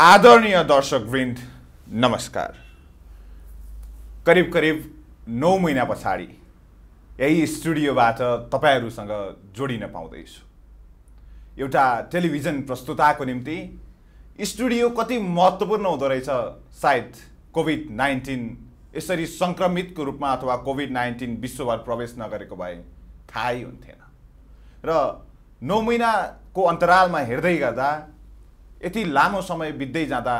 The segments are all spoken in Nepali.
आदरणीय दर्शक वृन्द नमस्कार करिब करिब नौ महिना पछाडि यही स्टुडियोबाट तपाईँहरूसँग जोडिन पाउँदैछु एउटा टेलिभिजन प्रस्तुताको निम्ति स्टुडियो कति महत्त्वपूर्ण हुँदो रहेछ सायद कोभिड नाइन्टिन यसरी सङ्क्रमितको रूपमा अथवा कोभिड नाइन्टिन विश्वभर प्रवेश नगरेको भए थाहै हुन्थेन र नौ महिनाको अन्तरालमा हेर्दै गर्दा यति लामो समय बित्दै जाँदा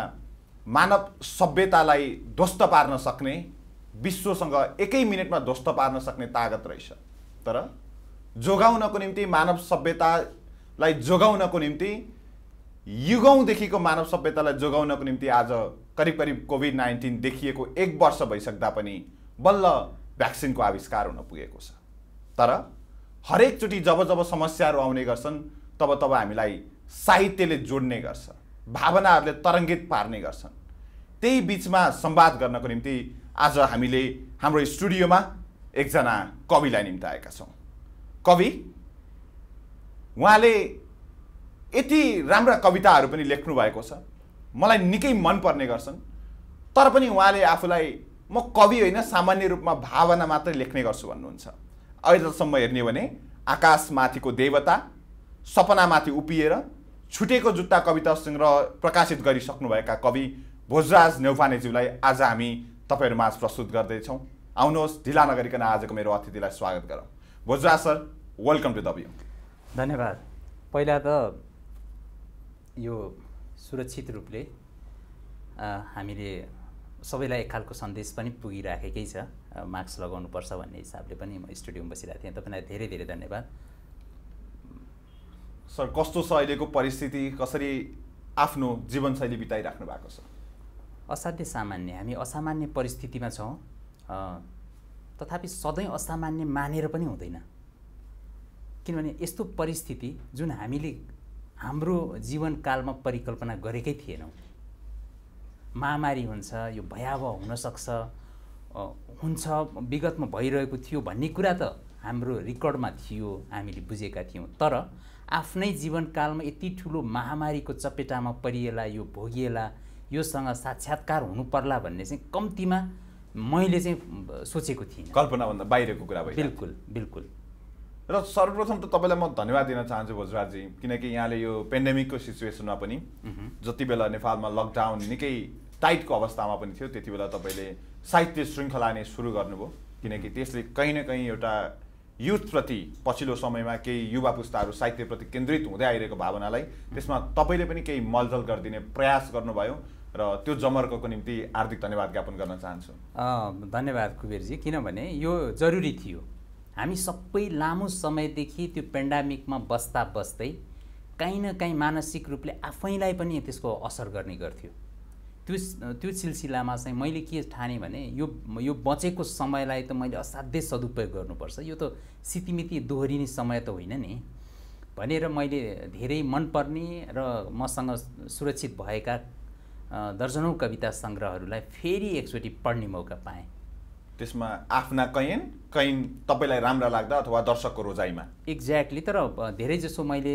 मानव सभ्यतालाई ध्वस्त पार्न सक्ने विश्वसँग एकै मिनटमा ध्वस्त पार्न सक्ने तागत रहेछ तर जोगाउनको निम्ति मानव सभ्यतालाई जोगाउनको निम्ति युगौँदेखिको मानव सभ्यतालाई जोगाउनको निम्ति आज करिब करिब कोभिड नाइन्टिन देखिएको एक वर्ष भइसक्दा पनि बल्ल भ्याक्सिनको आविष्कार हुन पुगेको छ तर हरेकचोटि जब जब समस्याहरू आउने गर्छन् तब तब हामीलाई साहित्यले जोड्ने गर्छ भावनाहरूले तरङ्गित पार्ने गर्छन् त्यही बिचमा संवाद गर्नको निम्ति आज हामीले हाम्रो स्टुडियोमा एकजना कविलाई आएका छौँ कवि उहाँले यति राम्रा कविताहरू पनि लेख्नु भएको छ मलाई निकै मनपर्ने गर्छन् तर पनि उहाँले आफूलाई म कवि होइन सामान्य रूपमा भावना मात्रै लेख्ने गर्छु भन्नुहुन्छ अहिलेसम्म हेर्ने भने आकाशमाथिको देवता सपनामाथि उपिएर छुटेको जुत्ता कविता सङ्ग्रह प्रकाशित गरिसक्नुभएका कवि भोजराज नेउपानेज्यूलाई आज हामी तपाईँहरू माझ प्रस्तुत गर्दैछौँ आउनुहोस् ढिला नगरिकन आजको मेरो अतिथिलाई स्वागत गरौँ भोजराज सर वेलकम टु दबियो धन्यवाद पहिला त यो सुरक्षित रूपले हामीले सबैलाई एक खालको सन्देश पनि पुगिराखेकै छ मास्क लगाउनुपर्छ भन्ने हिसाबले पनि म स्टुडियोमा बसिरहेको थिएँ तपाईँलाई धेरै धेरै धन्यवाद सर कस्तो छ अहिलेको परिस्थिति कसरी आफ्नो जीवनशैली बिताइराख्नु भएको छ असाध्य सामान्य हामी असामान्य परिस्थितिमा छौँ तथापि सधैँ असामान्य मानेर पनि हुँदैन किनभने यस्तो परिस्थिति जुन हामीले हाम्रो जीवनकालमा परिकल्पना गरेकै थिएनौँ महामारी हुन्छ यो भयावह हुनसक्छ हुन्छ विगतमा भइरहेको थियो भन्ने कुरा त हाम्रो रेकर्डमा थियो हामीले बुझेका थियौँ तर आफ्नै जीवनकालमा यति ठुलो महामारीको चपेटामा परिएला यो भोगिएला योसँग साक्षात्कार हुनु पर्ला भन्ने चाहिँ कम्तीमा मैले चाहिँ सोचेको थिएँ कल्पनाभन्दा बाहिरको कुरा भयो बिल्कुल बिल्कुल र सर्वप्रथम त तपाईँलाई म धन्यवाद दिन चाहन्छु भोजराजी किनकि यहाँले यो पेन्डेमिकको सिचुएसनमा पनि जति बेला नेपालमा लकडाउन निकै टाइटको अवस्थामा पनि थियो त्यति बेला तपाईँले साहित्य श्रृङ्खला नै सुरु गर्नुभयो किनकि त्यसले कहीँ न कहीँ एउटा युथप्रति पछिल्लो समयमा केही युवा पुस्ताहरू साहित्यप्रति केन्द्रित हुँदै आइरहेको भावनालाई त्यसमा तपाईँले पनि केही मलजल गरिदिने प्रयास गर्नुभयो र त्यो जमर्को निम्ति हार्दिक धन्यवाद ज्ञापन गर्न चाहन्छु धन्यवाद कुबेरजी किनभने यो जरुरी थियो हामी सबै लामो समयदेखि त्यो पेन्डामिकमा बस्दा बस्दै काहीँ न काहीँ मानसिक रूपले आफैलाई पनि त्यसको असर गर्ने गर्थ्यो त्यो त्यो सिलसिलामा चाहिँ मैले के ठाने भने यो यो बचेको समयलाई त मैले असाध्यै सदुपयोग गर्नुपर्छ यो त सितिमिति दोहोरिने समय त होइन नि भनेर मैले धेरै मनपर्ने र मसँग सुरक्षित भएका दर्जनौँ कविता सङ्ग्रहहरूलाई फेरि एकचोटि पढ्ने मौका पाएँ त्यसमा आफ्ना कयन कहीँ तपाईँलाई राम्रो लाग्दा अथवा दर्शकको रोजाइमा एक्ज्याक्टली तर धेरै जसो मैले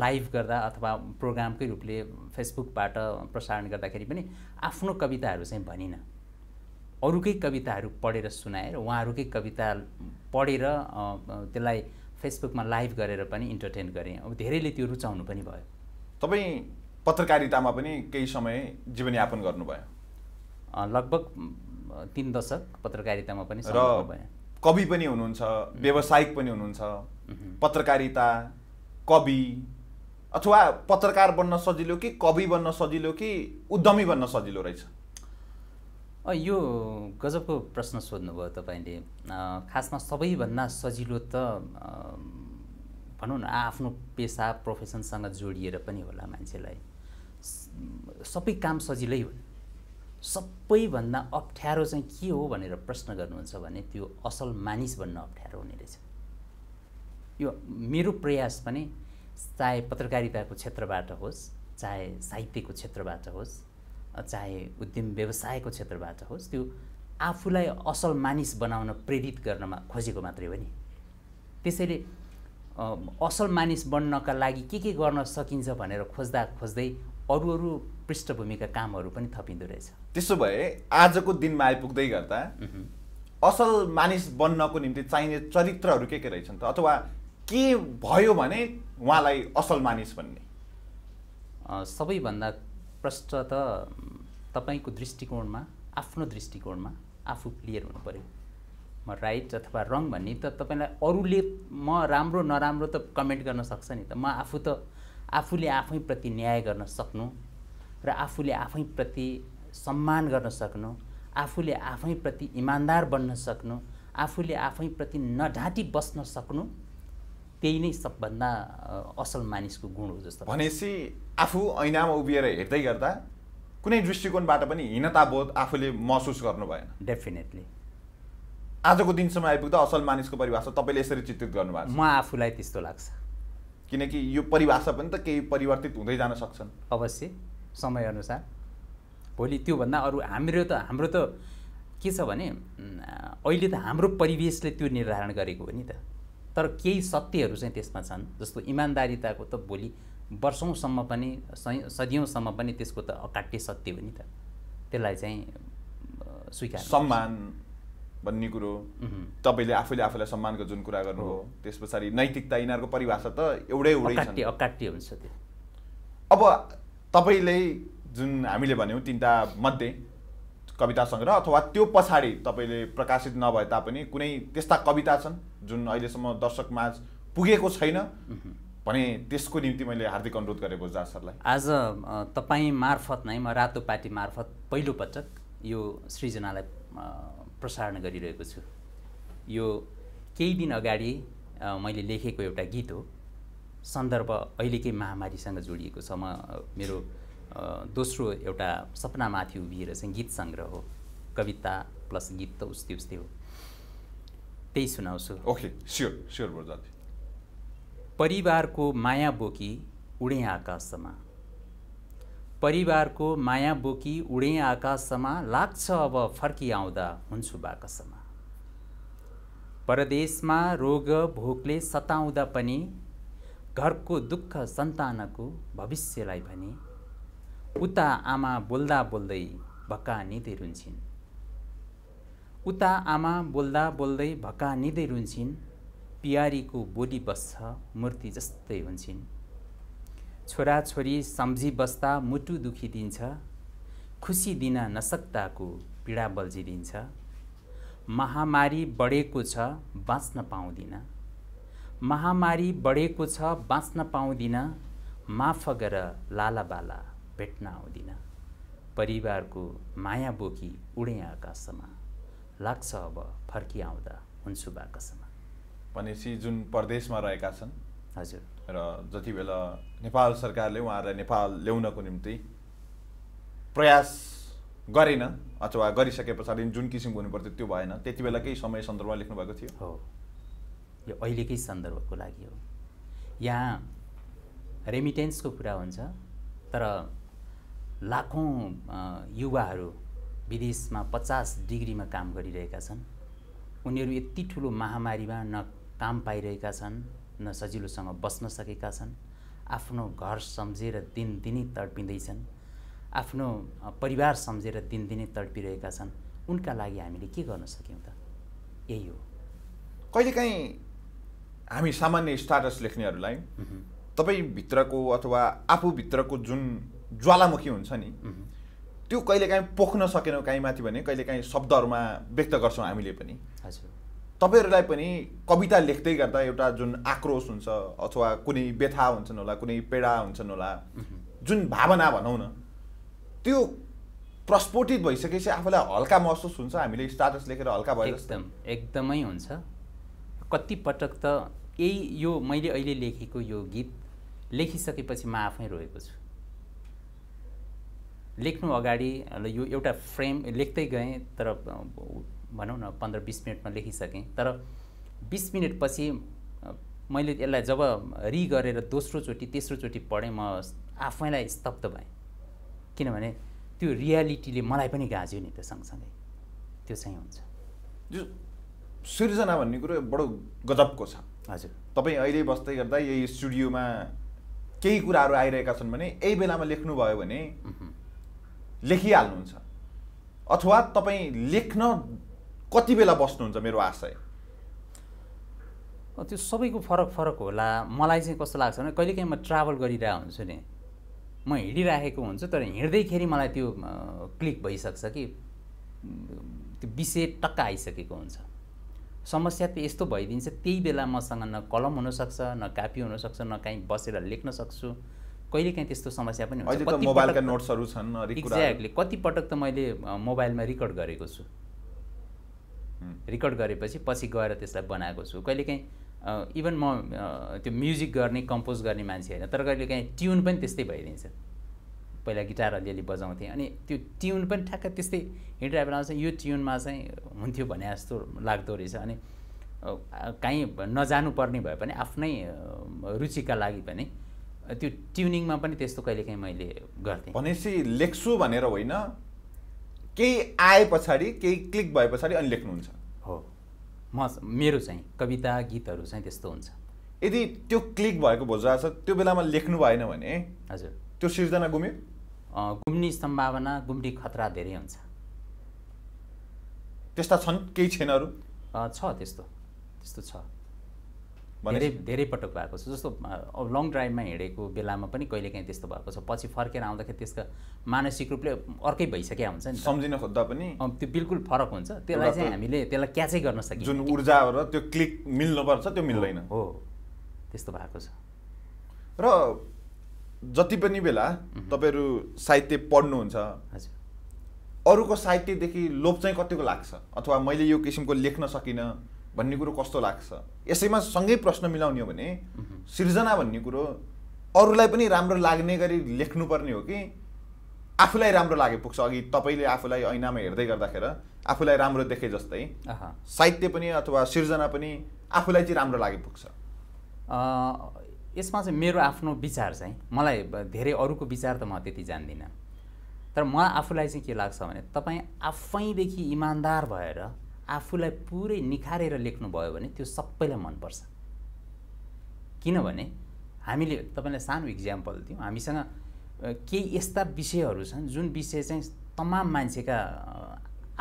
लाइभ गर्दा अथवा प्रोग्रामकै रूपले फेसबुकबाट प्रसारण गर्दाखेरि पनि आफ्नो कविताहरू चाहिँ भनिनँ अरूकै कविताहरू पढेर सुनाएर उहाँहरूकै कविता पढेर त्यसलाई फेसबुकमा लाइभ गरेर पनि इन्टरटेन गरेँ अब धेरैले त्यो रुचाउनु पनि भयो तपाईँ पत्रकारितामा पनि केही समय जीवनयापन गर्नुभयो लगभग तिन दशक पत्रकारितामा पनि र कवि पनि हुनुहुन्छ व्यावसायिक पनि हुनुहुन्छ पत्रकारिता कवि अथवा पत्रकार बन्न सजिलो कि कवि बन्न सजिलो कि उद्यमी बन्न सजिलो रहेछ यो गजबको प्रश्न सोध्नुभयो तपाईँले खासमा सबैभन्दा सजिलो त भनौँ न आफ्नो पेसा प्रोफेसनसँग जोडिएर पनि होला मान्छेलाई सबै काम सजिलै हुन् सबैभन्दा अप्ठ्यारो चाहिँ के हो भनेर प्रश्न गर्नुहुन्छ भने त्यो असल मानिस बन्न अप्ठ्यारो हुने रहेछ यो मेरो प्रयास पनि चाहे पत्रकारिताको क्षेत्रबाट होस् चाहे साहित्यको क्षेत्रबाट होस् चाहे उद्यम व्यवसायको क्षेत्रबाट होस् त्यो आफूलाई असल मानिस बनाउन प्रेरित गर्नमा खोजेको मात्रै हो नि त्यसैले असल मानिस बन्नका लागि के के गर्न सकिन्छ भनेर खोज्दा खोज्दै अरू अरू पृष्ठभूमिका कामहरू पनि थपिँदो रहेछ त्यसो भए आजको दिनमा आइपुग्दै गर्दा असल मानिस बन्नको निम्ति चाहिने चरित्रहरू के के रहेछन् त अथवा के भयो भने उहाँलाई असल मानिस भन्ने सबैभन्दा प्रष्ट त तपाईँको दृष्टिकोणमा आफ्नो दृष्टिकोणमा आफू क्लियर हुनु पऱ्यो म राइट अथवा रङ भन्ने त तपाईँलाई अरूले म राम्रो नराम्रो त कमेन्ट गर्न सक्छ नि त म आफू त आफूले आफैप्रति न्याय गर्न सक्नु र आफूले आफैप्रति सम्मान गर्न सक्नु आफूले आफैप्रति इमान्दार बन्न सक्नु आफूले आफैप्रति नढाँटी बस्न सक्नु त्यही नै सबभन्दा असल मानिसको गुण हो जस्तो भनेपछि आफू ऐनामा उभिएर हेर्दै गर्दा कुनै दृष्टिकोणबाट पनि हीनताबोध आफूले महसुस गर्नु भएन डेफिनेटली आजको दिनसम्म आइपुग्दा असल मानिसको परिभाषा तपाईँले यसरी चित्रित गर्नुभएको म आफूलाई त्यस्तो लाग्छ किनकि यो परिभाषा पनि त केही परिवर्तित हुँदै जान सक्छन् अवश्य समयअनुसार भोलि त्योभन्दा अरू हाम्रो त हाम्रो त के छ भने अहिले त हाम्रो परिवेशले त्यो निर्धारण गरेको हो नि त तर केही सत्यहरू चाहिँ त्यसमा छन् जस्तो इमान्दारिताको त भोलि वर्षौँसम्म पनि सदियौँसम्म पनि त्यसको त अकाट्य सत्य हो नि त त्यसलाई चाहिँ स्वीकार सम्मान भन्ने कुरो तपाईँले आफूले आफूलाई सम्मानको जुन कुरा गर्नु हो त्यस पछाडि नैतिकता यिनीहरूको परिभाषा त एउटै एउटै अकाट्य हुन्छ त्यो अब तपाईँले जुन हामीले भन्यौँ तिनवटा मध्ये कविता सङ्ग्रह अथवा त्यो पछाडि तपाईँले प्रकाशित नभए तापनि कुनै त्यस्ता कविता छन् जुन अहिलेसम्म दर्शकमाझ पुगेको छैन भने त्यसको निम्ति मैले हार्दिक अनुरोध गरेको बोजार सरलाई आज तपाईँ मार्फत नै म रातो पार्टी मार्फत पहिलोपटक यो सृजनालाई प्रसारण गरिरहेको छु यो केही दिन अगाडि मैले लेखेको एउटा गीत हो सन्दर्भ अहिलेकै महामारीसँग जोडिएको छ म मेरो दोस्रो एउटा सपनामाथि उभिएर चाहिँ गीत सङ्ग्रह हो कविता प्लस गीत त उस्तै उस्तै हो त्यही सुनाउँछु ओके स्योर स्योर परिवारको माया बोकी उडे आकाशमा परिवारको माया बोकी उडे आकाशमा लाग्छ अब फर्किआउँदा हुन्छु बाकसम्म परदेशमा रोग भोकले सताउँदा पनि घरको दुःख सन्तानको भविष्यलाई भने उता आमा बोल्दा बोल्दै भक्का निँदै रुन्छन् उता आमा बोल्दा बोल्दै भक्का निँदै रुन्छन् पियारीको बोली बस्छ मूर्ति जस्तै हुन्छन् छोराछोरी सम्झी बस्दा मुटु दुखी दिन्छ खुसी दिन नसक्दाको पीडा बल्झिदिन्छ महामारी बढेको छ बाँच्न पाउँदिन महामारी बढेको छ बाँच्न पाउँदिन माफ गर लालाबाला भेट्न आउँदिनँ परिवारको माया बोकी उडे आकाशमा लाग्छ अब फर्किआउँदा हुन्छु बाकसमा भनेपछि जुन प्रदेशमा रहेका छन् हजुर र जति बेला नेपाल सरकारले उहाँहरूलाई नेपाल ल्याउनको निम्ति प्रयास गरेन अथवा गरिसके पछाडि जुन किसिमको हुनुपर्थ्यो त्यो भएन त्यति बेलाकै समय सन्दर्भमा लेख्नुभएको थियो हो यो अहिलेकै सन्दर्भको लागि हो यहाँ रेमिटेन्सको कुरा हुन्छ तर लाखौँ युवाहरू विदेशमा पचास डिग्रीमा काम गरिरहेका छन् उनीहरू यति ठुलो महामारीमा न काम पाइरहेका छन् न सजिलोसँग बस्न सकेका छन् आफ्नो घर सम्झेर दिनदिनै तडपिँदैछन् आफ्नो परिवार सम्झेर दिनदिनै तडपिरहेका छन् उनका लागि हामीले के गर्न सक्यौँ त यही हो कहिलेकाहीँ हामी सामान्य स्टाटस लेख्नेहरूलाई तपाईँभित्रको अथवा आफूभित्रको जुन ज्वालामुखी हुन्छ नि त्यो कहिलेकाहीँ पोख्न सकेनौँ काहीँमाथि भने कहिलेकाहीँ शब्दहरूमा व्यक्त गर्छौँ हामीले पनि हजुर तपाईँहरूलाई पनि कविता लेख्दै गर्दा एउटा जुन आक्रोश हुन्छ अथवा कुनै व्यथा हुन्छन् होला कुनै पीडा हुन्छन् होला जुन भावना भनौँ न त्यो प्रस्फोटित भइसकेपछि आफूलाई हल्का महसुस हुन्छ हामीले स्टाटस लेखेर हल्का भयो एकदम एकदमै हुन्छ कतिपटक त यही यो मैले अहिले लेखेको यो गीत लेखिसकेपछि म आफै रोएको छु लेख्नु अगाडि यो एउटा फ्रेम लेख्दै गएँ तर भनौँ न पन्ध्र बिस मिनटमा लेखिसकेँ तर बिस मिनटपछि मैले यसलाई जब रि गरेर दोस्रोचोटि तेस्रोचोटि पढेँ म आफैलाई स्तब्ध भएँ किनभने त्यो रियालिटीले मलाई पनि गाज्यो नि त्यो सँगसँगै त्यो चाहिँ हुन्छ सिर्जना भन्ने कुरो बडो गजबको छ हजुर तपाईँ अहिले बस्दै गर्दा यही स्टुडियोमा केही कुराहरू आइरहेका छन् भने यही बेलामा लेख्नुभयो भने लेखिहाल्नुहुन्छ अथवा तपाईँ लेख्न कति बेला बस्नुहुन्छ मेरो आशय त्यो सबैको फरक फरक होला मलाई चाहिँ कस्तो लाग्छ भने कहिलेकाहीँ म ट्राभल गरिरहेको हुन्छु नि म हिँडिराखेको हुन्छु तर हिँड्दैखेरि मलाई त्यो क्लिक भइसक्छ कि त्यो विषय टक्क आइसकेको हुन्छ समस्या त यस्तो भइदिन्छ त्यही बेला मसँग न कलम हुनसक्छ न कापी हुनसक्छ न काहीँ बसेर लेख्न सक्छु कहिलेकाहीँ त्यस्तो समस्या पनि हुन्छ कति मोबाइलका नोट्सहरू छन् एक्ज्याक्टली कतिपटक त मैले मोबाइलमा रेकर्ड गरेको छु रेकर्ड गरेपछि पछि गएर त्यसलाई बनाएको छु कहिलेकाहीँ इभन म त्यो म्युजिक गर्ने कम्पोज गर्ने मान्छे होइन तर कहिलेकाहीँ ट्युन पनि त्यस्तै भइदिन्छ पहिला गिटार अलिअलि बजाउँथेँ अनि त्यो ट्युन पनि ठ्याक्क त्यस्तै हिँडिरहेको बेलामा चाहिँ यो ट्युनमा चाहिँ हुन्थ्यो भने जस्तो लाग्दो रहेछ अनि काहीँ नजानुपर्ने भए पनि आफ्नै रुचिका लागि पनि त्यो ट्युनिङमा पनि त्यस्तो कहिलेकाहीँ मैले गर्थेँ भनेपछि लेख्छु भनेर होइन केही आए पछाडि केही क्लिक भए पछाडि अनि लेख्नुहुन्छ हो म मेरो चाहिँ कविता गीतहरू चाहिँ त्यस्तो हुन्छ यदि त्यो क्लिक भएको भोजा छ त्यो बेलामा लेख्नु भएन भने हजुर त्यो सिर्जना गुम्यो गुम्ने सम्भावना गुम्ने खतरा धेरै हुन्छ त्यस्ता छन् केही छैनहरू छ त्यस्तो त्यस्तो छ धेरै धेरै पटक भएको छ जस्तो अब लङ ड्राइभमा हिँडेको बेलामा पनि कहिलेकाहीँ त्यस्तो भएको छ पछि फर्केर आउँदाखेरि त्यसको मानसिक रूपले अर्कै भइसक्यो हुन्छ नि सम्झिन खोज्दा पनि त्यो बिल्कुल फरक हुन्छ त्यसलाई चाहिँ हामीले त्यसलाई क्याचै गर्न सकिन्छ जुन ऊर्जा र त्यो क्लिक मिल्नुपर्छ त्यो मिल्दैन हो त्यस्तो भएको छ र जति पनि बेला तपाईँहरू साहित्य पढ्नुहुन्छ हजुर अरूको साहित्यदेखि लोभ चाहिँ कतिको लाग्छ अथवा मैले यो किसिमको लेख्न सकिनँ भन्ने कुरो कस्तो लाग्छ यसैमा सँगै प्रश्न मिलाउने हो भने सिर्जना भन्ने कुरो अरूलाई पनि राम्रो लाग्ने गरी लेख्नुपर्ने हो कि आफूलाई राम्रो लागे पुग्छ अघि तपाईँले आफूलाई ऐनामा हेर्दै गर्दाखेरि आफूलाई राम्रो देखे जस्तै साहित्य पनि अथवा सिर्जना पनि आफूलाई चाहिँ राम्रो लागे पुग्छ यसमा चाहिँ मेरो आफ्नो विचार चाहिँ मलाई धेरै अरूको विचार त म त्यति जान्दिनँ तर म आफूलाई चाहिँ के लाग्छ भने तपाईँ आफैदेखि इमान्दार भएर आफूलाई पुरै निखारेर लेख्नुभयो भने त्यो सबैलाई मनपर्छ किनभने हामीले तपाईँलाई सानो इक्जाम्पल दिउँ हामीसँग केही यस्ता विषयहरू छन् जुन विषय चाहिँ तमाम मान्छेका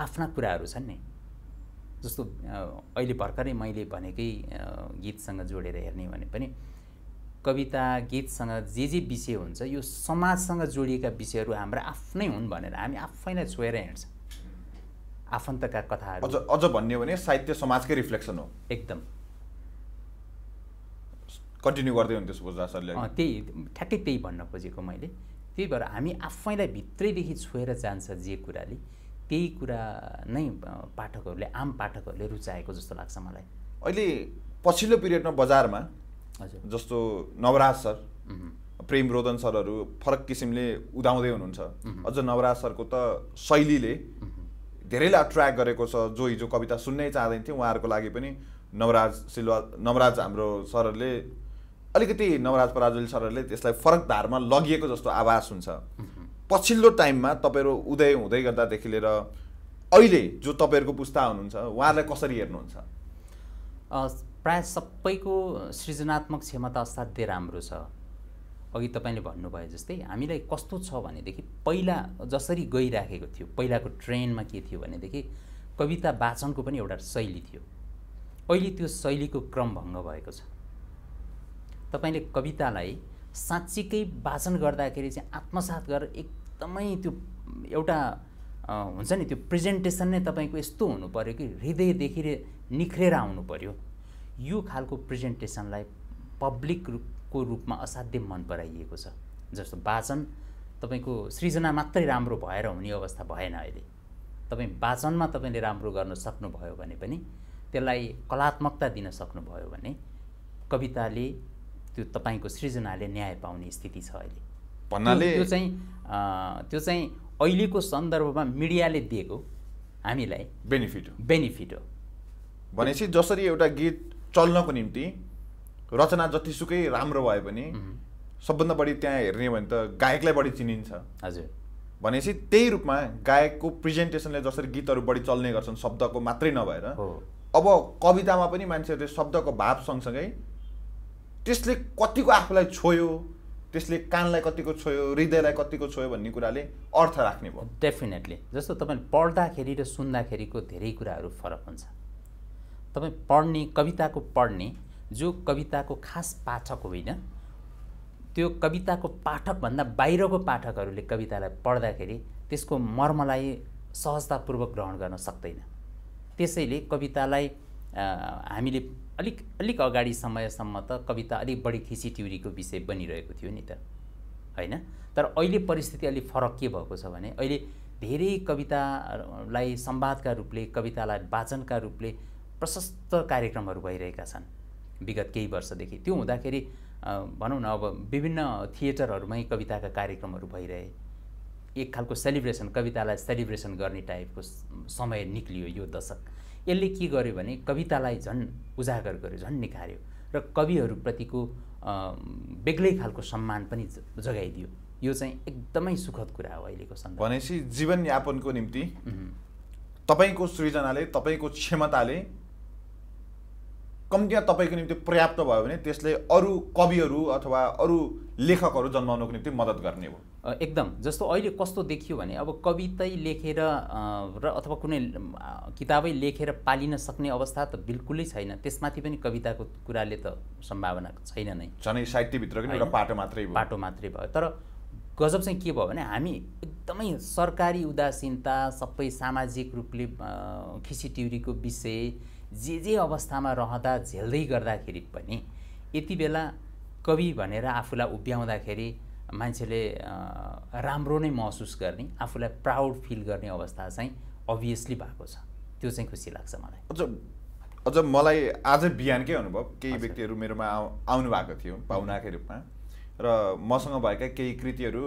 आफ्ना कुराहरू छन् नि जस्तो अहिले भर्खरै मैले भनेकै गीतसँग जोडेर हेर्ने भने पनि कविता गीतसँग जे जे विषय हुन्छ यो समाजसँग जोडिएका विषयहरू हाम्रा आफ्नै हुन् भनेर हामी आफैलाई छोएर हिँड्छौँ आफन्तका कथाहरू अझ अझ भन्यो भने साहित्य समाजकै रिफ्लेक्सन हो एकदम कन्टिन्यू गर्दै हुन्थ्यो सुभोज सरले त्यही ठ्याक्कै त्यही भन्न खोजेको मैले त्यही भएर हामी आफैलाई भित्रैदेखि छोएर जान्छ जे कुराले त्यही कुरा नै पाठकहरूले आम पाठकहरूले रुचाएको जस्तो लाग्छ मलाई अहिले पछिल्लो पिरियडमा बजारमा हजुर जस्तो नवराज सर प्रेम रोदन सरहरू फरक किसिमले उदाउँदै हुनुहुन्छ अझ नवराज सरको त शैलीले धेरैले अट्र्याक्ट गरेको छ जो हिजो कविता सुन्नै चाहँदैन थियो उहाँहरूको लागि पनि नवराज सिल्वा नवराज हाम्रो सरहरूले अलिकति नवराज पराजुली सरहरूले त्यसलाई फरक धारमा लगिएको जस्तो आभास हुन्छ पछिल्लो टाइममा तपाईँहरू उदय हुँदै गर्दादेखि लिएर अहिले जो तपाईँहरूको पुस्ता हुनुहुन्छ उहाँहरूलाई कसरी हेर्नुहुन्छ प्रायः सबैको सृजनात्मक क्षमता असाध्यै राम्रो छ अघि तपाईँले भन्नुभयो जस्तै हामीलाई कस्तो छ भनेदेखि पहिला जसरी गइराखेको थियो पहिलाको ट्रेन्डमा के थियो भनेदेखि कविता वाचनको पनि एउटा शैली थियो अहिले त्यो शैलीको क्रम भएको छ तपाईँले कवितालाई साँच्चीकै वाचन गर्दाखेरि चाहिँ आत्मसात गरेर एकदमै त्यो एउटा हुन्छ नि त्यो प्रेजेन्टेसन नै तपाईँको यस्तो हुनु पऱ्यो कि हृदयदेखि निख्रेर आउनु पऱ्यो यो खालको प्रेजेन्टेसनलाई पब्लिक रूप को रूपमा असाध्य मन पराइएको छ जस्तो वाचन तपाईँको सृजना मात्रै राम्रो भएर हुने अवस्था भएन अहिले तपाईँ वाचनमा तपाईँले राम्रो गर्न सक्नुभयो भने पनि त्यसलाई कलात्मकता दिन सक्नुभयो भने कविताले त्यो तपाईँको सृजनाले न्याय पाउने स्थिति छ अहिले भन्नाले त्यो चाहिँ त्यो चाहिँ अहिलेको सन्दर्भमा मिडियाले दिएको हामीलाई बेनिफिट हो बेनिफिट हो भनेपछि जसरी एउटा गीत चल्नको निम्ति रचना जतिसुकै राम्रो भए पनि सबभन्दा बढी त्यहाँ हेर्ने हो भने त गायकलाई बढी चिनिन्छ हजुर भनेपछि त्यही रूपमा गायकको प्रेजेन्टेसनले जसरी गीतहरू बढी चल्ने गर्छन् शब्दको मात्रै नभएर अब कवितामा पनि मान्छेहरूले शब्दको भाव सँगसँगै त्यसले कतिको आफूलाई छोयो त्यसले कानलाई कतिको छोयो हृदयलाई कतिको छोयो भन्ने कुराले अर्थ राख्ने भयो डेफिनेटली जस्तो तपाईँले पढ्दाखेरि र सुन्दाखेरिको धेरै कुराहरू फरक हुन्छ तपाईँ पढ्ने कविताको पढ्ने जो कविताको खास पाठक होइन त्यो कविताको पाठकभन्दा बाहिरको पाठकहरूले कवितालाई पढ्दाखेरि त्यसको मर्मलाई सहजतापूर्वक ग्रहण गर्न सक्दैन त्यसैले कवितालाई हामीले अलिक अलिक अगाडि समयसम्म त कविता अलिक बढी ट्युरीको विषय बनिरहेको थियो नि त होइन तर अहिले परिस्थिति अलिक फरक के भएको छ भने अहिले धेरै कवितालाई संवादका रूपले कवितालाई वाचनका रूपले प्रशस्त कार्यक्रमहरू भइरहेका छन् विगत केही वर्षदेखि त्यो हुँदाखेरि भनौँ न अब विभिन्न थिएटरहरूमै कविताका कार्यक्रमहरू भइरहे एक खालको सेलिब्रेसन कवितालाई सेलिब्रेसन गर्ने टाइपको समय निक्लियो यो दशक यसले के गर्यो भने कवितालाई झन् उजागर गर्यो झन् निखार्यो र कविहरूप्रतिको बेग्लै खालको सम्मान पनि जगाइदियो यो चाहिँ एकदमै सुखद कुरा हो अहिलेको सन्दर्भ भनेपछि जीवनयापनको निम्ति तपाईँको सृजनाले तपाईँको क्षमताले कम्तीमा तपाईँको निम्ति पर्याप्त भयो भने त्यसले अरू कविहरू अथवा अरू लेखकहरू जन्माउनको निम्ति मद्दत गर्ने हो एकदम जस्तो अहिले कस्तो देखियो भने अब कवितै लेखेर र अथवा कुनै किताबै लेखेर पालिन सक्ने अवस्था त बिल्कुलै छैन त्यसमाथि पनि कविताको कुराले त सम्भावना छैन नै झनै साहित्यभित्र पनि एउटा पाटो मात्रै भयो पाटो मात्रै भयो तर गजब चाहिँ के भयो भने हामी एकदमै सरकारी उदासीनता सबै सामाजिक रूपले खिसिटिउरीको विषय जे जे अवस्थामा रहँदा झेल्दै गर्दाखेरि पनि यति बेला कवि भनेर आफूलाई उभ्याउँदाखेरि मान्छेले राम्रो नै महसुस गर्ने आफूलाई प्राउड फिल गर्ने अवस्था चाहिँ अभियसली भएको छ त्यो चाहिँ खुसी लाग्छ मलाई अझ अझ मलाई आज बिहानकै अनुभव केही व्यक्तिहरू मेरोमा आउ आउनु भएको थियो पाहुनाकै रूपमा र मसँग भएका केही कृतिहरू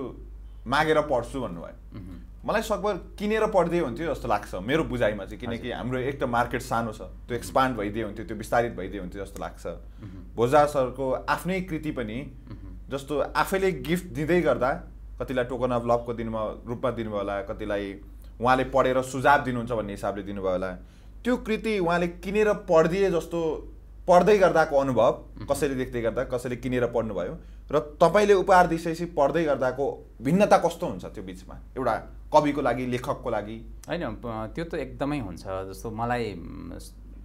मागेर पढ्छु भन्नुभयो मलाई सकभर किनेर पढ्दै हुन्थ्यो जस्तो लाग्छ मेरो बुझाइमा चाहिँ किनकि हाम्रो एक त मार्केट सानो छ त्यो एक्सपान्ड भइदिए हुन्थ्यो त्यो विस्तारित भइदिए हुन्थ्यो जस्तो लाग्छ भोजा सरको आफ्नै कृति पनि जस्तो आफैले गिफ्ट दिँदै गर्दा कतिलाई टोकन अफ लभको दिनमा रूपमा दिनुभयो होला कतिलाई उहाँले पढेर सुझाव दिनुहुन्छ भन्ने हिसाबले दिनुभयो होला त्यो कृति उहाँले किनेर पढिदिए जस्तो पढ्दै गर्दाको अनुभव कसैले देख्दै गर्दा कसैले किनेर पढ्नुभयो र तपाईँले उपहार दिइसकेपछि पढ्दै गर्दाको भिन्नता कस्तो हुन्छ त्यो बिचमा एउटा कविको लागि लेखकको लागि होइन त्यो त एकदमै हुन्छ जस्तो मलाई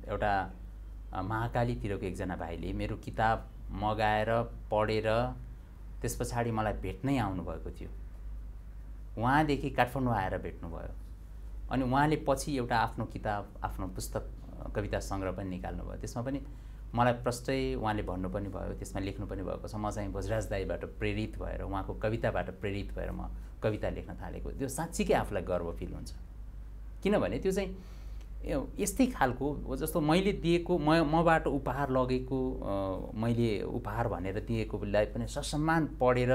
एउटा महाकालीतिरको एकजना भाइले मेरो किताब मगाएर पढेर त्यस पछाडि मलाई भेट्नै आउनुभएको थियो उहाँदेखि काठमाडौँ आएर भेट्नुभयो अनि उहाँले पछि एउटा आफ्नो किताब आफ्नो पुस्तक कविता सङ्ग्रह पनि निकाल्नुभयो त्यसमा पनि मलाई प्रष्टै उहाँले भन्नु पनि भयो त्यसमा लेख्नु पनि भएको छ म चाहिँ भोजराज दाईबाट प्रेरित भएर उहाँको कविताबाट प्रेरित भएर म कविता लेख्न थालेको त्यो साँच्चीकै आफूलाई गर्व फिल हुन्छ किनभने त्यो चाहिँ यस्तै खालको जस्तो मैले दिएको म मबाट उपहार लगेको मैले उपहार भनेर दिएकोलाई पनि ससम्मान पढेर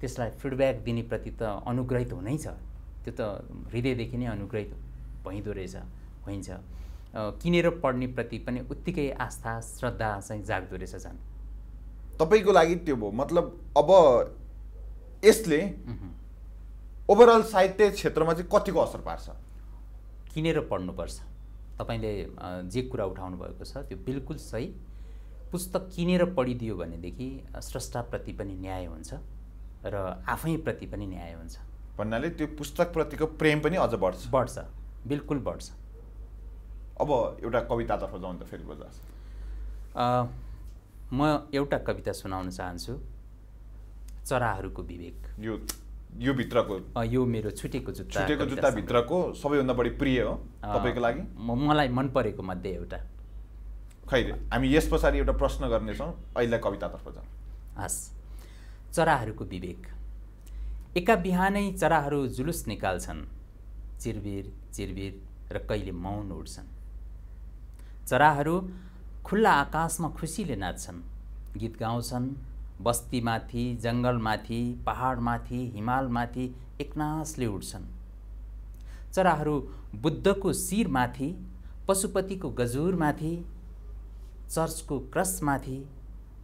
त्यसलाई फिडब्याक दिनेप्रति त अनुग्रहित हुनै छ त्यो त हृदयदेखि नै अनुग्रहित भइँदो रहेछ होइन्छ किनेर पढ्नेप्रति पनि उत्तिकै आस्था श्रद्धा चाहिँ जाग्दो रहेछ जान तपाईँको लागि त्यो भयो मतलब अब यसले ओभरअल साहित्य क्षेत्रमा चाहिँ कतिको असर पार्छ किनेर पढ्नुपर्छ तपाईँले जे कुरा उठाउनु भएको छ त्यो बिल्कुल सही पुस्तक किनेर पढिदियो भनेदेखि स्रष्टाप्रति पनि न्याय हुन्छ र आफैप्रति पनि न्याय हुन्छ भन्नाले त्यो पुस्तकप्रतिको प्रेम पनि अझ बढ्छ बढ्छ बिल्कुल बढ्छ अब एउटा कवितातर्फ जाउँ त फेरि बजाज म एउटा कविता सुनाउन चाहन्छु चराहरूको विवेक यो यो भित्रको यो मेरो छुटेको जुत्ता छुटेको जुत्ताभित्रको सबैभन्दा बढी प्रिय हो तपाईँको लागि मलाई मन परेको मध्ये एउटा खै हामी यस पछाडि एउटा प्रश्न गर्नेछौँ अहिले कवितातर्फ जाउँ हस् चराहरूको विवेक एका बिहानै चराहरू जुलुस निकाल्छन् चिरबिर चिरबिर र कहिले मौन उड्छन् चराहरू खुल्ला आकाशमा खुसीले नाच्छन् गीत गाउँछन् बस्तीमाथि जङ्गलमाथि पहाडमाथि हिमालमाथि एकनासले उठ्छन् चराहरू बुद्धको शिरमाथि पशुपतिको गजुरमाथि चर्चको क्रसमाथि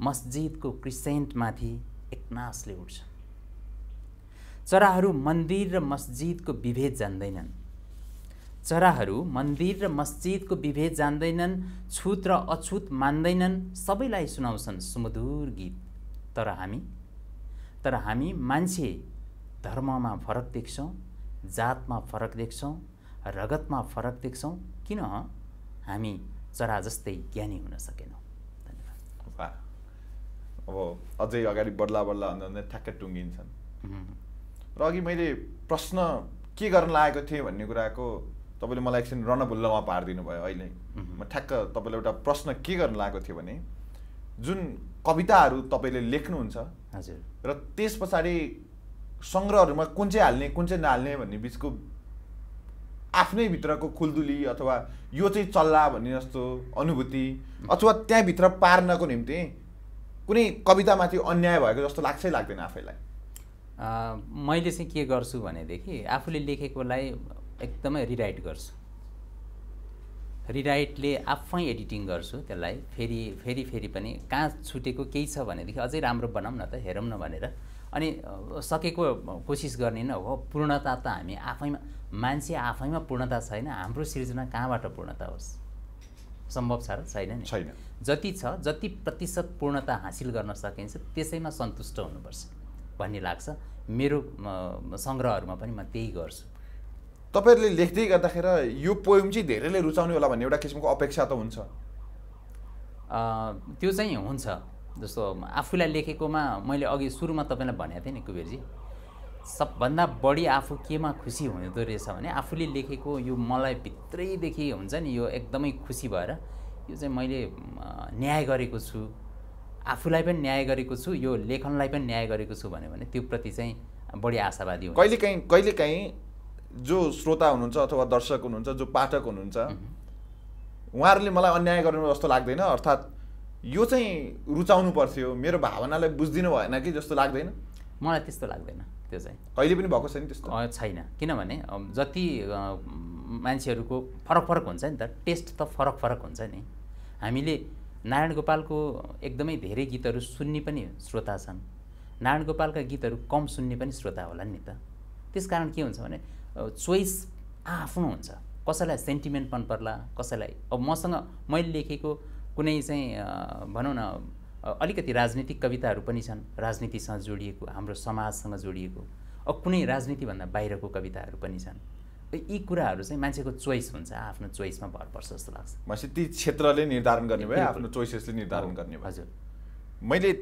मस्जिदको क्रिसेन्टमाथि एकनासले उठ्छन् चराहरू मन्दिर र मस्जिदको विभेद जान्दैनन् चराहरू मन्दिर र मस्जिदको विभेद जान्दैनन् छुत र अछुत मान्दैनन् सबैलाई सुनाउँछन् सुमधुर गीत तर हामी तर हामी मान्छे धर्ममा फरक देख्छौँ जातमा फरक देख्छौँ रगतमा फरक देख्छौँ किन हामी चरा जस्तै ज्ञानी हुन सकेनौँ धन्यवाद अब अझै अगाडि बढ्ला बढ्ला भन्दा ठ्याक्कै टुङ्गिन्छन् र अघि मैले प्रश्न के गर्न लागेको थिएँ भन्ने कुराको तपाईँले मलाई एकछिन रणभुल्लमा पारिदिनु भयो अहिले म ठ्याक्क तपाईँलाई एउटा प्रश्न के गर्न लागेको थियो भने जुन कविताहरू तपाईँले लेख्नुहुन्छ हजुर र त्यस पछाडि सङ्ग्रहहरूमा कुन चाहिँ हाल्ने कुन चाहिँ नहाल्ने भन्ने बिचको भित्रको खुल्दुली अथवा यो चाहिँ चल्ला भन्ने जस्तो अनुभूति अथवा त्यहाँभित्र पार्नको निम्ति कुनै कवितामाथि अन्याय भएको जस्तो लाग्छै लाग्दैन आफैलाई मैले चाहिँ के गर्छु भनेदेखि आफूले लेखेकोलाई एकदमै रिराइट गर्छु रिराइटले आफै एडिटिङ गर्छु त्यसलाई फेरि फेरि फेरि पनि कहाँ छुटेको केही छ भनेदेखि अझै राम्रो बनाऊँ न त हेरौँ न भनेर अनि सकेको कोसिस गर्ने नै हो पूर्णता त हामी आफैमा मान्छे आफैमा पूर्णता छैन हाम्रो सिर्जना कहाँबाट पूर्णता होस् सम्भव छ र छैन नि छैन जति छ जति प्रतिशत पूर्णता हासिल गर्न सकिन्छ त्यसैमा सन्तुष्ट हुनुपर्छ भन्ने लाग्छ मेरो सङ्ग्रहहरूमा पनि म त्यही गर्छु तपाईँहरूले लेख्दै गर्दाखेरि यो पोएम चाहिँ धेरैले रुचाउने होला भन्ने एउटा किसिमको अपेक्षा त हुन्छ त्यो चाहिँ हुन्छ जस्तो आफूलाई लेखेकोमा मैले अघि सुरुमा तपाईँलाई भनेको थिएँ नि कुबेरजी सबभन्दा बढी आफू केमा खुसी हुँदो रहेछ भने आफूले लेखेको यो मलाई भित्रैदेखि हुन्छ नि यो एकदमै खुसी भएर यो चाहिँ मैले न्याय गरेको छु आफूलाई पनि न्याय गरेको छु यो लेखनलाई पनि न्याय गरेको छु भन्यो भने त्योप्रति चाहिँ बढी आशावादी हो कहिलेकाहीँ कहिलेकाहीँ जो श्रोता हुनुहुन्छ अथवा दर्शक हुनुहुन्छ जो पाठक हुनुहुन्छ उहाँहरूले मलाई अन्याय गर्नु जस्तो लाग्दैन अर्थात् यो चाहिँ रुचाउनु पर्थ्यो मेरो भावनालाई बुझिदिनु भएन कि जस्तो लाग्दैन मलाई त्यस्तो लाग्दैन त्यो चाहिँ कहिले पनि भएको छैन त्यस्तो छैन किनभने जति मान्छेहरूको फरक फरक हुन्छ नि त टेस्ट त फरक फरक हुन्छ नि हामीले नारायण गोपालको एकदमै धेरै गीतहरू सुन्ने पनि श्रोता छन् नारायण गोपालका गीतहरू कम सुन्ने पनि श्रोता होला नि त त्यस कारण के हुन्छ भने चोइस आफ्नो हुन्छ कसैलाई सेन्टिमेन्ट मन पर्ला कसैलाई अब मसँग मैले लेखेको कुनै चाहिँ भनौँ न अलिकति राजनीतिक कविताहरू पनि छन् राजनीतिसँग जोडिएको हाम्रो समाजसँग जोडिएको अब कुनै राजनीतिभन्दा बाहिरको कविताहरू पनि छन् यी कुराहरू चाहिँ मान्छेको चोइस हुन्छ आफ्नो चोइसमा भर पर्छ जस्तो लाग्छ भनेपछि ती क्षेत्रले निर्धारण गर्ने भयो आफ्नो चोइसेसले निर्धारण गर्ने हजुर मैले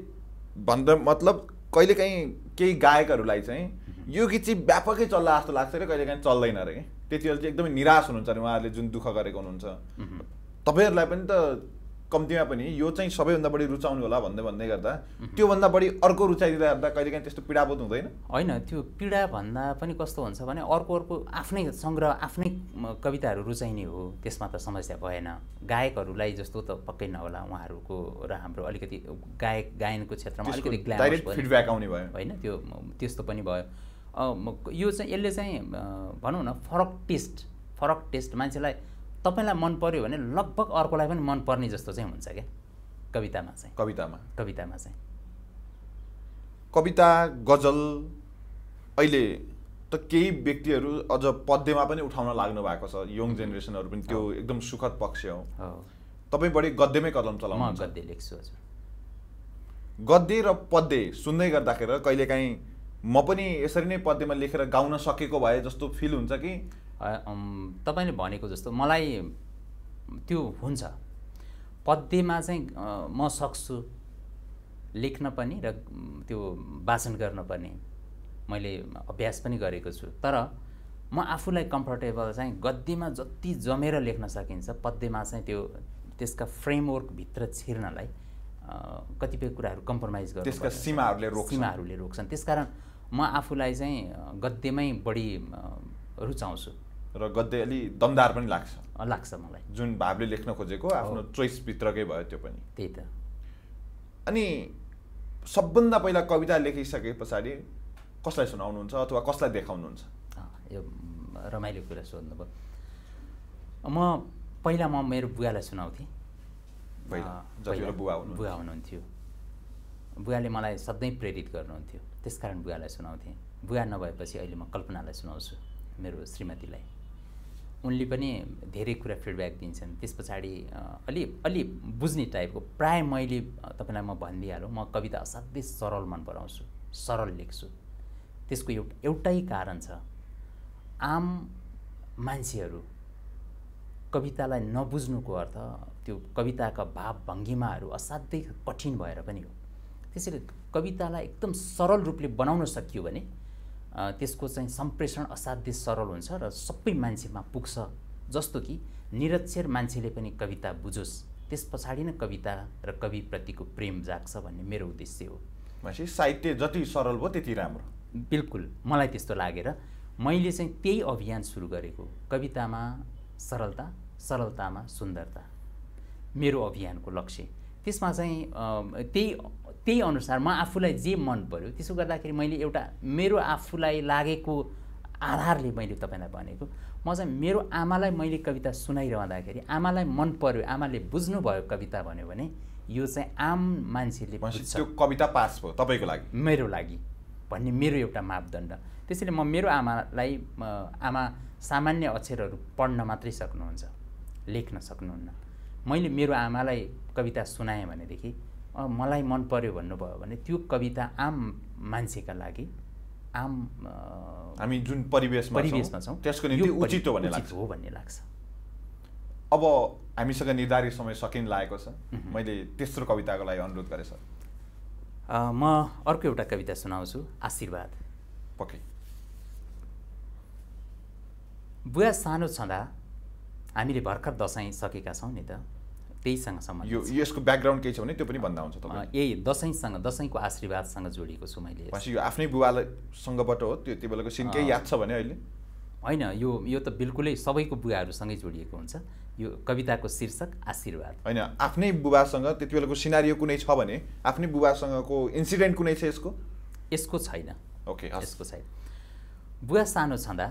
भन्दा मतलब कहिलेकाहीँ केही गायकहरूलाई चाहिँ यो गीत चाहिँ व्यापकै चल्ला जस्तो लाग्छ र काहीँ चल्दैन अरे कि त्यति बेला चाहिँ एकदमै निराश हुनुहुन्छ अरे उहाँहरूले जुन दुःख गरेको हुनुहुन्छ तपाईँहरूलाई पनि त कम्तीमा पनि यो चाहिँ सबैभन्दा बढी रुचाउनु होला भन्दै भन्दै गर्दा त्योभन्दा बढी अर्को रुचाइदिँदा गर्दा कहिलेकाहीँ त्यस्तो पीडाबोध हुँदैन होइन त्यो पीडा भन्दा पनि कस्तो हुन्छ भने अर्को अर्को आफ्नै सङ्ग्रह आफ्नै कविताहरू रुचाइने हो त्यसमा त समस्या भएन गायकहरूलाई जस्तो त पक्कै नहोला उहाँहरूको र हाम्रो अलिकति गायक गायनको क्षेत्रमा अलिकति फिडब्याक आउने भयो होइन त्यो त्यस्तो पनि भयो यो चाहिँ यसले चाहिँ भनौँ न फरक टेस्ट फरक टेस्ट मान्छेलाई तपाईँलाई मन पऱ्यो भने लगभग अर्कोलाई पनि मन पर्ने जस्तो चाहिँ हुन्छ क्या कवितामा चाहिँ कवितामा कवितामा चाहिँ कविता गजल अहिले त केही व्यक्तिहरू अझ पद्यमा पनि उठाउन लाग्नु भएको छ यङ जेनेरेसनहरू पनि त्यो एकदम सुखद पक्ष हो तपाईँ बढी गद्यमै कदम चलाउनु गद्य लेख्छु हजुर गद्य र पद्य सुन्दै गर्दाखेरि कहिलेकाहीँ म पनि यसरी नै पद्यमा लेखेर गाउन सकेको भए जस्तो फिल हुन्छ कि तपाईँले भनेको जस्तो मलाई त्यो हुन्छ पद्यमा चाहिँ म सक्छु लेख्न पनि र त्यो वाचन गर्न पनि मैले अभ्यास पनि गरेको छु तर म आफूलाई कम्फर्टेबल चाहिँ गद्दीमा जति जमेर लेख्न सकिन्छ पद्यमा चाहिँ त्यो त्यसका फ्रेमवर्कभित्र छिर्नलाई कतिपय कुराहरू कम्प्रोमाइज गर्छ त्यसका सीमाहरूले रोक्छ सीमाहरूले रोक्छन् त्यसकारण म आफूलाई चाहिँ गद्यमै बढी रुचाउँछु र गद्य अलि दमदार पनि लाग्छ लाग्छ मलाई जुन भावले लेख्न खोजेको आफ्नो चोइसभित्रकै भयो त्यो पनि त्यही त अनि सबभन्दा पहिला कविता लेखिसके पछाडि कसलाई सुनाउनुहुन्छ अथवा कसलाई देखाउनुहुन्छ यो रमाइलो कुरा सोध्नुभयो म पहिला म मेरो बुवालाई सुनाउँथेँ बुवा हुनुहुन्थ्यो बुवाले मलाई सधैँ प्रेरित गर्नुहुन्थ्यो त्यस कारण बुवालाई सुनाउँथेँ बुवा नभएपछि अहिले म कल्पनालाई सुनाउँछु मेरो श्रीमतीलाई उनले पनि धेरै कुरा फिडब्याक दिन्छन् त्यस पछाडि अलि अलि बुझ्ने टाइपको प्राय मैले तपाईँलाई म भनिदिइहालौँ म कविता असाध्यै सरल मन पराउँछु सरल लेख्छु त्यसको एउटा एउटै कारण छ आम मान्छेहरू कवितालाई नबुझ्नुको अर्थ त्यो कविताका भाव भङ्गिमाहरू असाध्यै कठिन भएर पनि हो त्यसैले कवितालाई एकदम सरल रूपले बनाउन सकियो भने त्यसको चाहिँ सम्प्रेषण असाध्य सरल हुन्छ र सबै मान्छेमा पुग्छ जस्तो कि निरक्षर मान्छेले पनि कविता बुझोस् त्यस पछाडि नै कविता र कविप्रतिको प्रेम जाग्छ भन्ने मेरो उद्देश्य हो भनेपछि साहित्य जति सरल भयो त्यति राम्रो बिल्कुल मलाई त्यस्तो लागेर मैले चाहिँ त्यही अभियान सुरु गरेको कवितामा सरलता सरलतामा सुन्दरता मेरो अभियानको लक्ष्य त्यसमा चाहिँ त्यही त्यही अनुसार म आफूलाई जे मन पऱ्यो त्यसो गर्दाखेरि मैले एउटा मेरो आफूलाई लागेको आधारले मैले तपाईँलाई भनेको म चाहिँ मेरो आमालाई मैले कविता सुनाइरहँदाखेरि आमालाई मन पर्यो आमाले बुझ्नुभयो कविता भन्यो भने यो चाहिँ आम मान्छेले त्यो कविता पास भयो तपाईँको लागि मेरो लागि भन्ने मेरो एउटा मापदण्ड त्यसैले म मेरो आमालाई आमा सामान्य अक्षरहरू पढ्न मात्रै सक्नुहुन्छ लेख्न सक्नुहुन्न मैले मेरो आमालाई कविता सुनाएँ भनेदेखि मलाई मन पर्यो भन्नुभयो भने त्यो कविता आम मान्छेका लागि आम हामी जुन परिवेशमा परिवेशमा छौँ त्यसको निम्ति उचित हो भन्ने लाग्छ हो भन्ने लाग्छ अब हामीसँग निर्धारित समय सकिन लागेको छ मैले तेस्रो कविताको लागि अनुरोध गरेँ सर म अर्को एउटा कविता सुनाउँछु आशीर्वाद पक्कै बुवा सानो छँदा हामीले भर्खर दसैँ सकेका छौँ नि त त्यहीसँग सम्बन्ध यो यसको ब्याकग्राउन्ड केही छ भने त्यो पनि भन्दा हुन्छ यही दसैँसँग दसैँको आशीर्वादसँग जोडिएको छु मैले यो आफ्नै बुवालाईसँगबाट हो त्यो त्यो बेलाको सिन केही याद छ भने अहिले होइन यो यो त बिल्कुलै सबैको बुवाहरूसँगै जोडिएको हुन्छ यो कविताको शीर्षक आशीर्वाद होइन आफ्नै बुबासँग त्यति बेलाको सिनारियो कुनै छ भने आफ्नै बुबासँगको इन्सिडेन्ट कुनै छ यसको यसको छैन ओके यसको छैन बुवा सानो छँदा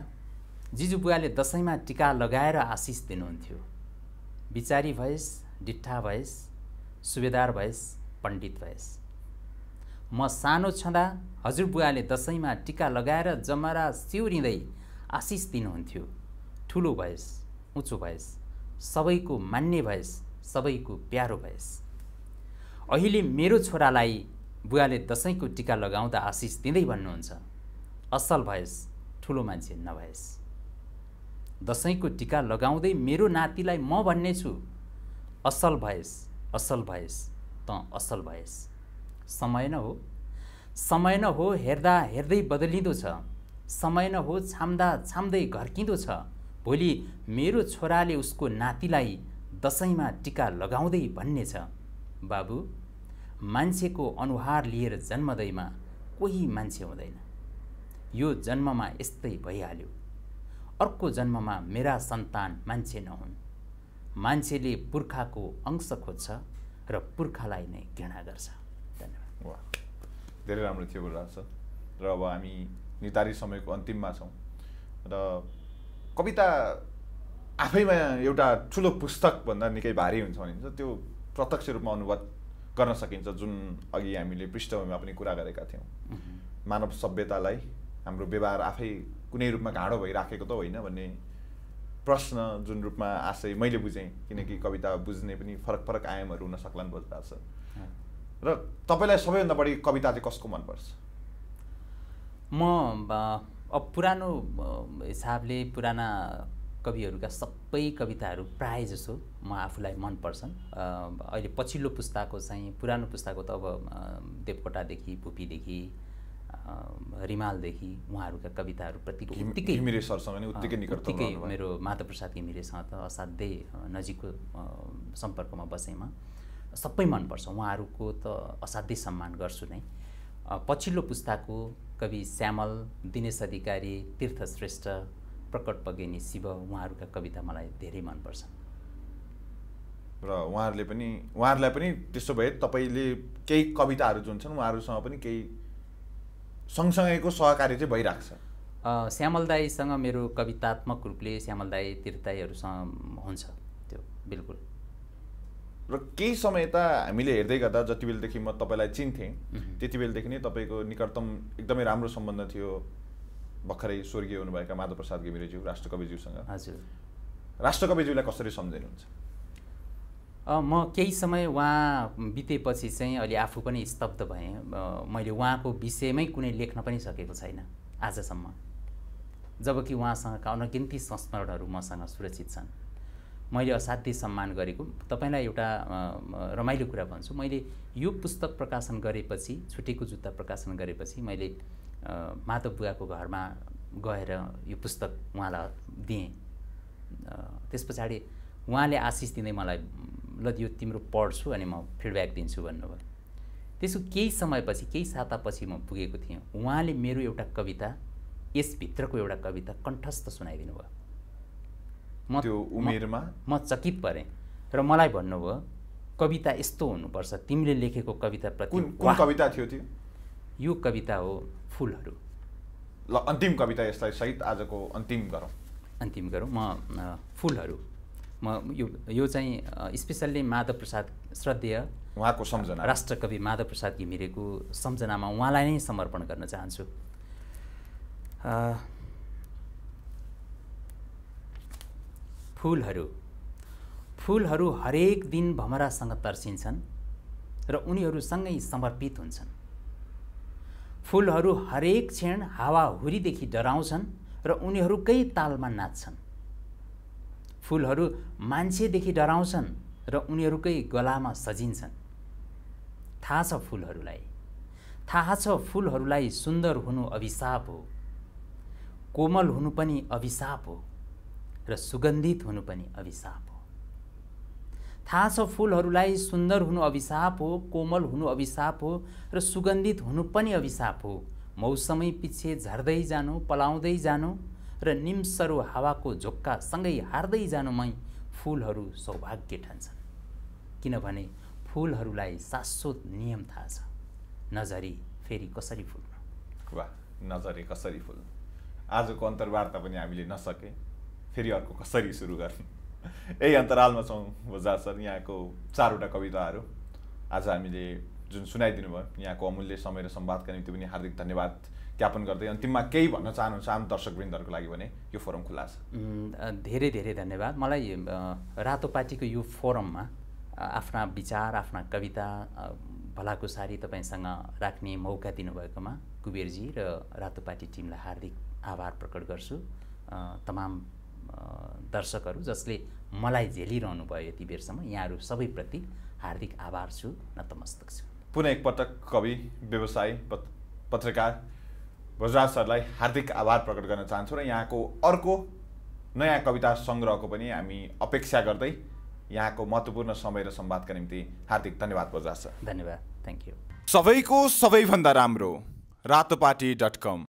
जिजु बुवाले दसैँमा टिका लगाएर आशिष दिनुहुन्थ्यो बिचारी भएस डिट्ठा भएस सुबेदार भएस पण्डित भएस म सानो छँदा हजुरबुवाले दसैँमा टिका लगाएर जमरा सिउरिँदै आशिष दिनुहुन्थ्यो ठुलो भएस उँचो भएस सबैको मान्ने भएस सबैको प्यारो भएस अहिले मेरो छोरालाई बुवाले दसैँको टिका लगाउँदा आशिष दिँदै भन्नुहुन्छ असल भएस ठुलो मान्छे नभएस दसैँको टिका लगाउँदै मेरो नातिलाई म भन्ने छु असल भएस असल भएस त असल भएस समय न हो समय न हो हेर्दा हेर्दै बदलिँदो छ समय न हो छाम्दा छाम्दै घर्किँदो छ भोलि मेरो छोराले उसको नातिलाई दसैँमा टिका लगाउँदै भन्ने छ बाबु मान्छेको अनुहार लिएर जन्मदैमा कोही मान्छे हुँदैन यो जन्ममा यस्तै भइहाल्यो अर्को जन्ममा मेरा सन्तान मान्छे नहुन् मान्छेले पुर्खाको अंश खोज्छ र पुर्खालाई नै घृणा गर्छ धन्यवाद वा धेरै राम्रो थियो बोला र अब हामी निर्धारित समयको अन्तिममा छौँ र कविता आफैमा एउटा ठुलो पुस्तकभन्दा निकै भारी हुन्छ भनिन्छ त्यो प्रत्यक्ष रूपमा अनुवाद गर्न सकिन्छ जुन अघि हामीले पृष्ठभूमिमा पनि कुरा गरेका थियौँ मानव सभ्यतालाई हाम्रो व्यवहार आफै कुनै रूपमा घाँडो भइराखेको त होइन भन्ने प्रश्न जुन रूपमा आशय मैले बुझेँ किनकि कविता बुझ्ने पनि फरक फरक आयामहरू हुन सक्लान् बोल्दा छ र तपाईँलाई सबैभन्दा बढी कविता चाहिँ कसको मनपर्छ म अब पुरानो हिसाबले पुराना कविहरूका सबै कविताहरू प्राय जसो म आफूलाई मनपर्छन् अहिले पछिल्लो पुस्ताको चाहिँ पुरानो पुस्ताको त अब देवकोटादेखि पुपीदेखि रिमालदेखि उहाँहरूका कविताहरूप्रतिको उत्तिकै सरसँग उत्तिकै उत्तिकै मेरो माधवप्रसाद घिमिरेसँग त असाध्यै नजिकको सम्पर्कमा बसेमा सबै मनपर्छ उहाँहरूको त असाध्यै सम्मान गर्छु नै पछिल्लो पुस्ताको कवि श्यामल दिनेश अधिकारी तीर्थ श्रेष्ठ प्रकट पगेनी शिव उहाँहरूका कविता मलाई धेरै मनपर्छ र उहाँहरूले पनि उहाँहरूलाई पनि त्यसो भए तपाईँले केही कविताहरू जुन छन् उहाँहरूसँग पनि केही सँगसँगैको सहकारी चाहिँ भइरहेको छ श्यामल दाईसँग मेरो कवितात्मक रूपले श्यामल दाई तीर्थाईहरूसँग हुन्छ त्यो बिल्कुल र केही समय त हामीले हेर्दै गर्दा जति बेलादेखि म तपाईँलाई चिन्थेँ त्यति बेलादेखि नै तपाईँको निकटतम एकदमै राम्रो सम्बन्ध थियो भर्खरै स्वर्गीय हुनुभएका माधव प्रसाद घिमिरेज्यू राष्ट्रकविज्यूसँग हजुर राष्ट्रकविज्यूलाई कसरी सम्झिनुहुन्छ म केही समय उहाँ बितेपछि चाहिँ अलि आफू पनि स्तब्ध भएँ मैले उहाँको विषयमै कुनै लेख्न पनि सकेको छैन आजसम्म जबकि उहाँसँगका अनगिन्ती संस्मरणहरू मसँग सुरक्षित छन् मैले असाध्य सम्मान गरेको तपाईँलाई एउटा रमाइलो कुरा भन्छु मैले यो पुस्तक प्रकाशन गरेपछि छुटेको जुत्ता प्रकाशन गरेपछि मैले माधव बुवाको घरमा गएर यो पुस्तक उहाँलाई दिएँ त्यस पछाडि उहाँले आशिष दिँदै मलाई ल यो तिम्रो पढ्छु अनि म फिडब्याक दिन्छु भन्नुभयो त्यसको केही समयपछि केही सातापछि म पुगेको थिएँ उहाँले मेरो एउटा कविता यसभित्रको एउटा कविता कण्ठस्थ सुनाइदिनु भयो म त्यो उमेरमा म चकित परेँ र मलाई भन्नुभयो कविता यस्तो हुनुपर्छ तिमीले लेखेको कविता कुन कविता थियो त्यो यो कविता हो फुलहरू ल अन्तिम कविता यसलाई सहित आजको अन्तिम गरौँ अन्तिम गरौँ म फुलहरू म यो यो चाहिँ स्पेसल्ली माधव प्रसाद श्रद्धेय उहाँको सम्झना राष्ट्रकवि माधव प्रसाद घिमिरेको सम्झनामा उहाँलाई नै समर्पण गर्न चाहन्छु फुलहरू फुलहरू हरेक दिन भमरासँग तर्सिन्छन् र उनीहरूसँगै समर्पित हुन्छन् फुलहरू हरेक क्षण हावाहुरीदेखि डराउँछन् र उनीहरूकै तालमा नाच्छन् फुलहरू मान्छेदेखि डराउँछन् र उनीहरूकै गलामा सजिन्छन् थाहा छ फुलहरूलाई थाहा छ फुलहरूलाई सुन्दर हुनु अभिशाप हो कोमल हुनु पनि अभिशाप हो र सुगन्धित हुनु पनि अभिशाप हो थाहा छ फुलहरूलाई सुन्दर हुनु अभिशाप हो कोमल हुनु अभिशाप हो र सुगन्धित हुनु पनि अभिशाप हो मौसमै पछि झर्दै जानु पलाउँदै जानु र निमसरो हावाको झोक्का सँगै हार्दै जानुमै फुलहरू सौभाग्य ठान्छन् किनभने फुलहरूलाई शाश्वत नियम थाहा छ नजरी फेरि कसरी फुल्नु वा नजरे कसरी फुल्नु आजको अन्तर्वार्ता पनि हामीले नसके फेरि अर्को कसरी सुरु गर्ने यही अन्तरालमा छौँ भोजा सर यहाँको चारवटा कविताहरू आज हामीले जुन सुनाइदिनु भयो यहाँको अमूल्य समय र सम्वादका निम्ति पनि हार्दिक धन्यवाद ज्ञापन गर्दै अन्तिममा केही भन्न चाहनुहुन्छ आम दर्शकवृन्दहरूको लागि भने यो फोरम खुला छ धेरै धेरै धन्यवाद मलाई रातो पार्टीको यो फोरममा आफ्ना विचार आफ्ना कविता भलाकुसारी तपाईँसँग राख्ने मौका दिनुभएकोमा कुबेरजी र रातो पार्टी टिमलाई हार्दिक आभार प्रकट गर्छु तमाम दर्शकहरू जसले मलाई झेलिरहनु भयो यति बेरसम्म यहाँहरू सबैप्रति हार्दिक आभार छु नतमस्तक छु पुनः एकपटक कवि व्यवसायी पत्रकार भोजराज सरलाई हार्दिक आभार प्रकट गर्न चाहन्छु र यहाँको अर्को नयाँ कविता सङ्ग्रहको पनि हामी अपेक्षा गर्दै यहाँको महत्त्वपूर्ण समय र संवादका निम्ति हार्दिक धन्यवाद भोजराज सर धन्यवाद थ्याङ्क यू सबैको सबैभन्दा राम्रो रातोपाटी डट कम